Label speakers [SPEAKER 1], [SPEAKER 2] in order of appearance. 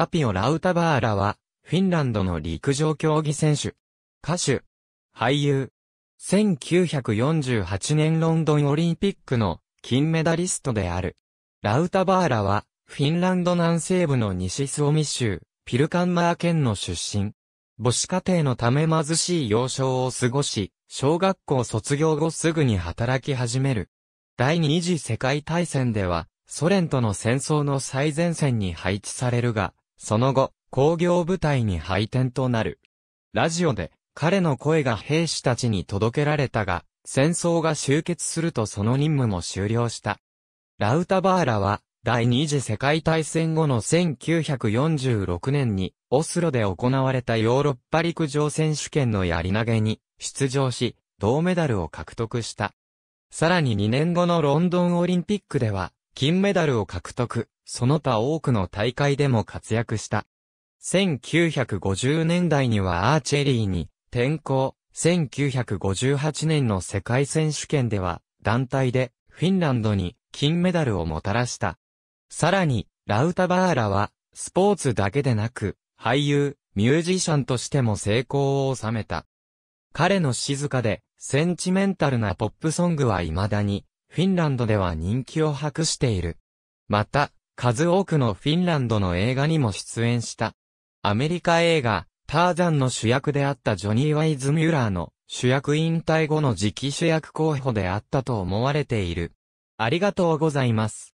[SPEAKER 1] タピオ・ラウタバーラは、フィンランドの陸上競技選手、歌手、俳優、1948年ロンドンオリンピックの金メダリストである。ラウタバーラは、フィンランド南西部の西スオミ州、ピルカンマー県の出身。母子家庭のため貧しい幼少を過ごし、小学校卒業後すぐに働き始める。第二次世界大戦では、ソ連との戦争の最前線に配置されるが、その後、工業部隊に配点となる。ラジオで、彼の声が兵士たちに届けられたが、戦争が終結するとその任務も終了した。ラウタバーラは、第二次世界大戦後の1946年に、オスロで行われたヨーロッパ陸上選手権のやり投げに出場し、銅メダルを獲得した。さらに2年後のロンドンオリンピックでは、金メダルを獲得、その他多くの大会でも活躍した。1950年代にはアーチェリーに転向、1958年の世界選手権では団体でフィンランドに金メダルをもたらした。さらに、ラウタバーラはスポーツだけでなく俳優、ミュージシャンとしても成功を収めた。彼の静かでセンチメンタルなポップソングは未だにフィンランドでは人気を博している。また、数多くのフィンランドの映画にも出演した。アメリカ映画、ターザンの主役であったジョニー・ワイズ・ミュラーの主役引退後の次期主役候補であったと思われている。ありがとうございます。